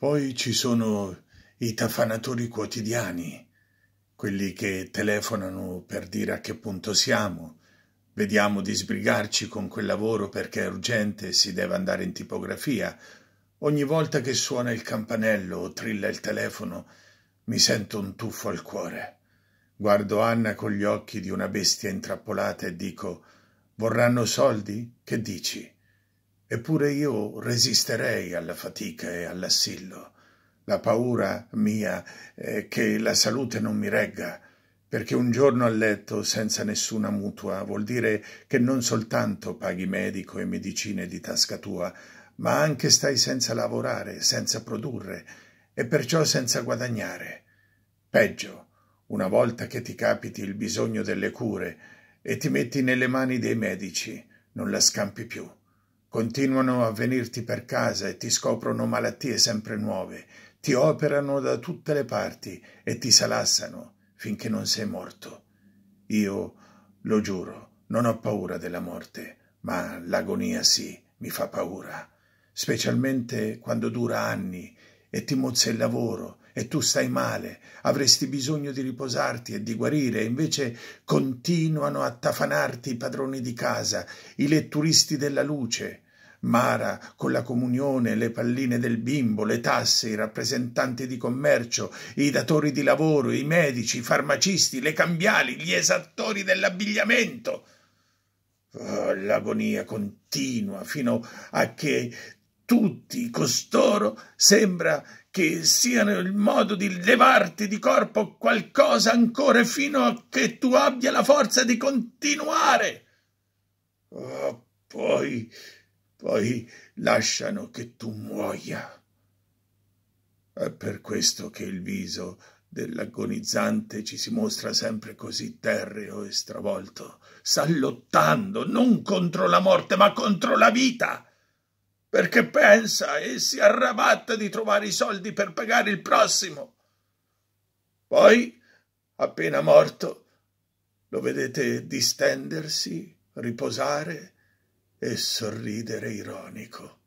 Poi ci sono i tafanatori quotidiani, quelli che telefonano per dire a che punto siamo, vediamo di sbrigarci con quel lavoro perché è urgente e si deve andare in tipografia. Ogni volta che suona il campanello o trilla il telefono, mi sento un tuffo al cuore. Guardo Anna con gli occhi di una bestia intrappolata e dico Vorranno soldi? Che dici? Eppure io resisterei alla fatica e all'assillo. La paura mia è che la salute non mi regga, perché un giorno a letto senza nessuna mutua vuol dire che non soltanto paghi medico e medicine di tasca tua, ma anche stai senza lavorare, senza produrre e perciò senza guadagnare. Peggio, una volta che ti capiti il bisogno delle cure e ti metti nelle mani dei medici, non la scampi più. Continuano a venirti per casa e ti scoprono malattie sempre nuove, ti operano da tutte le parti e ti salassano finché non sei morto. Io, lo giuro, non ho paura della morte, ma l'agonia sì, mi fa paura, specialmente quando dura anni e ti mozza il lavoro e tu stai male, avresti bisogno di riposarti e di guarire, invece continuano a tafanarti i padroni di casa, i letturisti della luce. Mara, con la comunione, le palline del bimbo, le tasse, i rappresentanti di commercio, i datori di lavoro, i medici, i farmacisti, le cambiali, gli esattori dell'abbigliamento. Oh, l'agonia continua fino a che tutti costoro sembra che siano il modo di levarti di corpo qualcosa ancora fino a che tu abbia la forza di continuare. Oh, poi, poi lasciano che tu muoia. È per questo che il viso dell'agonizzante ci si mostra sempre così terreo e stravolto. Sta lottando non contro la morte, ma contro la vita perché pensa e si arrabatta di trovare i soldi per pagare il prossimo. Poi, appena morto, lo vedete distendersi, riposare e sorridere ironico.